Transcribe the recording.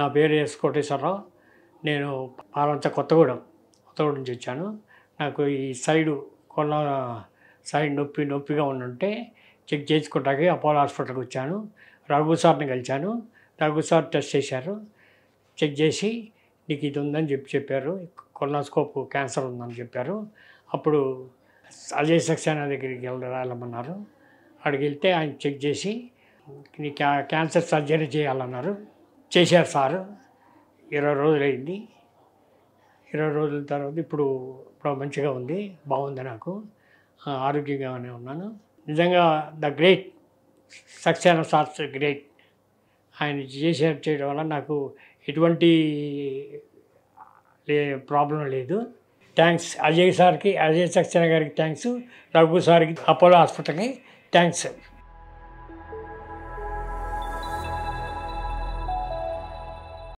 నా పేరు ఎస్ కోటేశ్వరరావు నేను పాలంచ కొత్తగూడెం కొత్తగూడెం నుంచి వచ్చాను నాకు ఈ సైడు కొన్న సైడ్ నొప్పి నొప్పిగా ఉండుంటే చెక్ చేసుకుంటాకి అపోలో హాస్పిటల్కి వచ్చాను రఘు సార్ని కలిశాను రఘు సార్ టెస్ట్ చేశారు చెక్ చేసి నీకు ఇది ఉందని చెప్పి చెప్పారు కొల్లాస్కోప్ క్యాన్సర్ ఉందని చెప్పారు అప్పుడు అజయ్ సక్సేనా దగ్గరికి వెళ్ళమన్నారు అక్కడికి వెళ్తే ఆయన చెక్ చేసి నీకు క్యాన్సర్ సర్జరీ చేయాలన్నారు చేశారు సార్ ఇరవై రోజులైంది ఇరవై రోజుల తర్వాత ఇప్పుడు ఇప్పుడు మంచిగా ఉంది బాగుంది నాకు ఆరోగ్యంగానే ఉన్నాను నిజంగా the great Saxena sir great ఆయన చేసే చేయడం వల్ల నాకు ఎటువంటి ప్రాబ్లం లేదు థ్యాంక్స్ అజయ్ సార్కి అజయ్ సక్సేనా గారికి థ్యాంక్స్ రఘు సార్కి అపోలో హాస్పిటల్కి థ్యాంక్స్